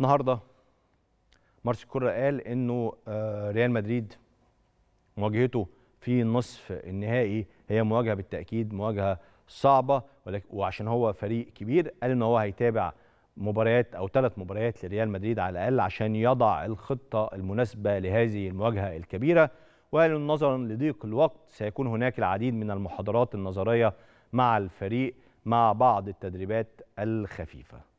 النهارده مارسيل كورا قال انه آه، ريال مدريد مواجهته في نصف النهائي هي مواجهه بالتاكيد مواجهه صعبه وعشان هو فريق كبير قال ان هو هيتابع مباريات او ثلاث مباريات لريال مدريد على الاقل عشان يضع الخطه المناسبه لهذه المواجهه الكبيره وقال نظرا لضيق الوقت سيكون هناك العديد من المحاضرات النظريه مع الفريق مع بعض التدريبات الخفيفه